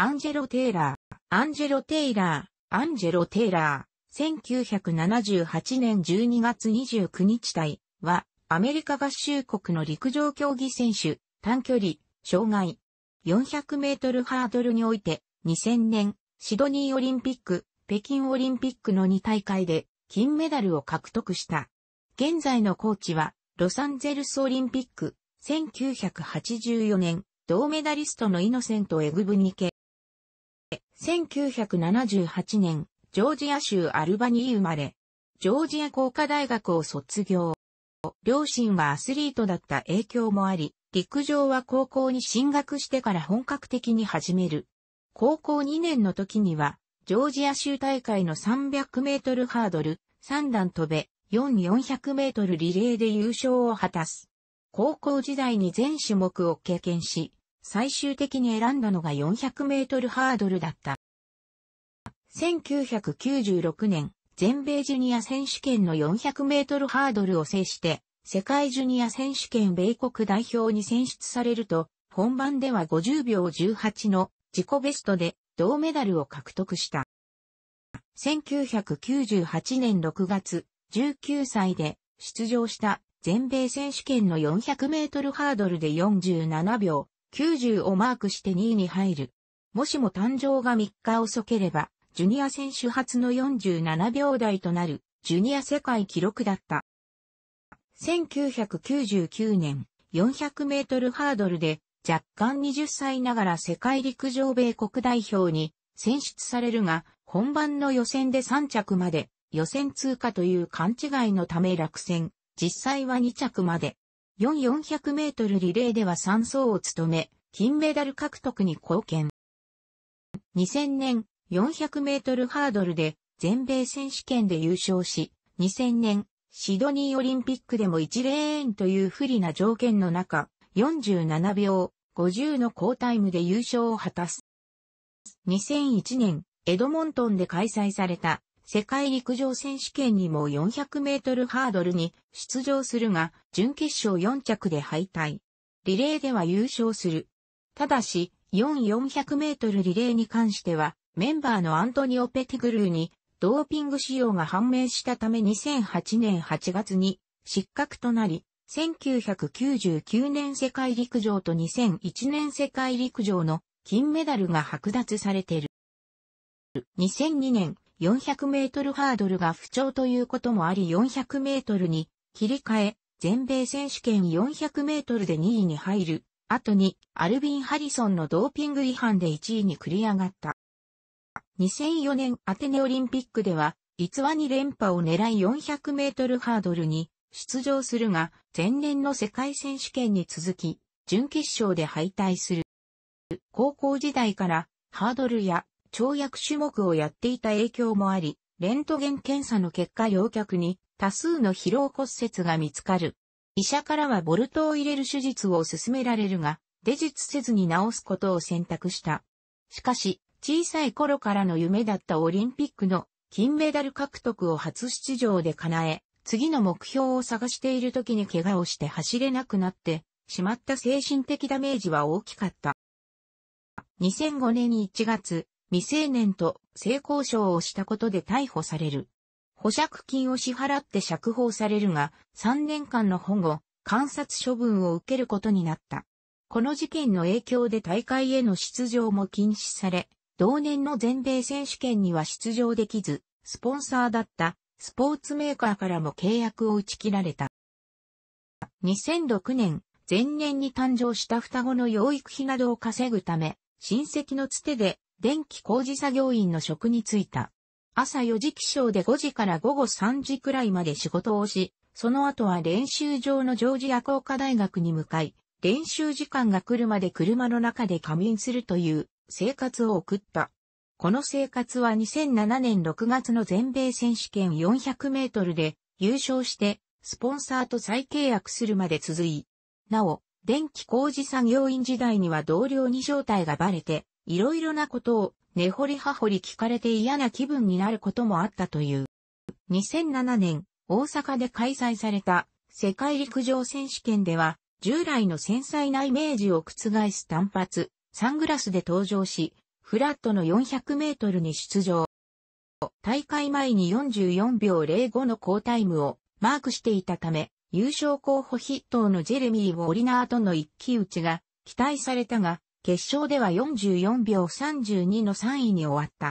アンジェロ・テイラー、アンジェロ・テイラー、アンジェロ・テイラー、1978年12月29日体は、アメリカ合衆国の陸上競技選手、短距離、障害、400メートルハードルにおいて、2000年、シドニーオリンピック、北京オリンピックの2大会で、金メダルを獲得した。現在のコーチは、ロサンゼルスオリンピック、1984年、銅メダリストのイノセント・エグブニケ、1978年、ジョージア州アルバニー生まれ、ジョージア工科大学を卒業。両親はアスリートだった影響もあり、陸上は高校に進学してから本格的に始める。高校2年の時には、ジョージア州大会の300メートルハードル、3段飛べ、4400メートルリレーで優勝を果たす。高校時代に全種目を経験し、最終的に選んだのが400メートルハードルだった。1996年、全米ジュニア選手権の400メートルハードルを制して、世界ジュニア選手権米国代表に選出されると、本番では50秒18の自己ベストで銅メダルを獲得した。1998年6月、19歳で出場した全米選手権の400メートルハードルで47秒90をマークして2位に入る。もしも誕生が3日遅ければ、ジュニア選手初の47秒台となる、ジュニア世界記録だった。1999年、400メートルハードルで、若干20歳ながら世界陸上米国代表に選出されるが、本番の予選で3着まで、予選通過という勘違いのため落選、実際は2着まで。4400メートルリレーでは3走を務め、金メダル獲得に貢献。2000年400メートルハードルで全米選手権で優勝し、2000年シドニーオリンピックでも1レーンという不利な条件の中、47秒50の好タイムで優勝を果たす。2001年エドモントンで開催された世界陸上選手権にも400メートルハードルに出場するが、準決勝4着で敗退。リレーでは優勝する。ただし、4400メートルリレーに関しては、メンバーのアントニオ・ペティグルーに、ドーピング使用が判明したため2008年8月に失格となり、1999年世界陸上と2001年世界陸上の金メダルが剥奪されている。2002年400メートルハードルが不調ということもあり400メートルに切り替え、全米選手権400メートルで2位に入る。後に、アルビン・ハリソンのドーピング違反で1位に繰り上がった。2004年アテネオリンピックでは、逸話に連覇を狙い400メートルハードルに出場するが、前年の世界選手権に続き、準決勝で敗退する。高校時代からハードルや跳躍種目をやっていた影響もあり、レントゲン検査の結果陽脚に多数の疲労骨折が見つかる。医者からはボルトを入れる手術を勧められるが、出ツせずに治すことを選択した。しかし、小さい頃からの夢だったオリンピックの金メダル獲得を初出場で叶え、次の目標を探している時に怪我をして走れなくなってしまった精神的ダメージは大きかった。2005年1月、未成年と性交渉をしたことで逮捕される。保釈金を支払って釈放されるが、3年間の保護、観察処分を受けることになった。この事件の影響で大会への出場も禁止され、同年の全米選手権には出場できず、スポンサーだったスポーツメーカーからも契約を打ち切られた。2006年、前年に誕生した双子の養育費などを稼ぐため、親戚のつてで電気工事作業員の職に就いた。朝4時起床で5時から午後3時くらいまで仕事をし、その後は練習場のジョージア工科大学に向かい、練習時間が来るまで車の中で仮眠するという生活を送った。この生活は2007年6月の全米選手権400メートルで優勝してスポンサーと再契約するまで続い。なお、電気工事作業員時代には同僚に正体がバレていろいろなことを根掘り葉掘り聞かれて嫌な気分になることもあったという。2007年、大阪で開催された世界陸上選手権では、従来の繊細なイメージを覆す単発、サングラスで登場し、フラットの400メートルに出場。大会前に44秒05の好タイムをマークしていたため、優勝候補筆頭のジェレミー・ウォリナーとの一騎打ちが期待されたが、決勝では44秒32の3位に終わった。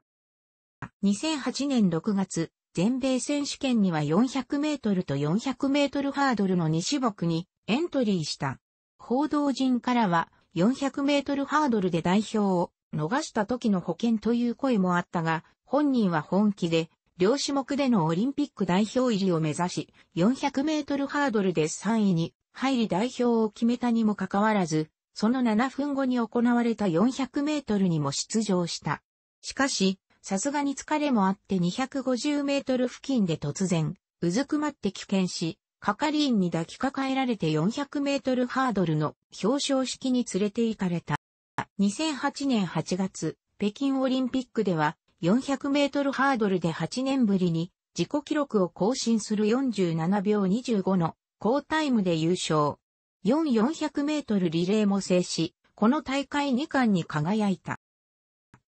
2008年6月、全米選手権には400メートルと400メートルハードルの2種目にエントリーした。報道陣からは400メートルハードルで代表を逃した時の保険という声もあったが、本人は本気で、両種目でのオリンピック代表入りを目指し、400メートルハードルで3位に入り代表を決めたにもかかわらず、その7分後に行われた400メートルにも出場した。しかし、さすがに疲れもあって250メートル付近で突然、うずくまって危険し、係員に抱きかかえられて400メートルハードルの表彰式に連れて行かれた。2008年8月、北京オリンピックでは400メートルハードルで8年ぶりに自己記録を更新する47秒25の好タイムで優勝。4400メートルリレーも制し、この大会2冠に輝いた。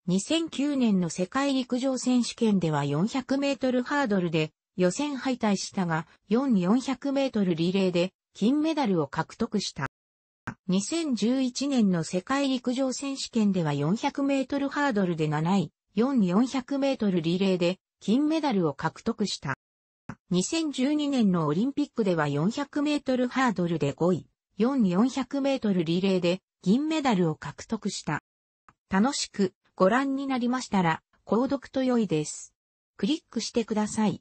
2009年の世界陸上選手権では400メートルハードルで予選敗退したが、4400メートルリレーで金メダルを獲得した。2011年の世界陸上選手権では400メートルハードルで7位、4400メートルリレーで金メダルを獲得した。2012年のオリンピックでは400メートルハードルで5位、4400メートルリレーで銀メダルを獲得した。楽しくご覧になりましたら、購読と良いです。クリックしてください。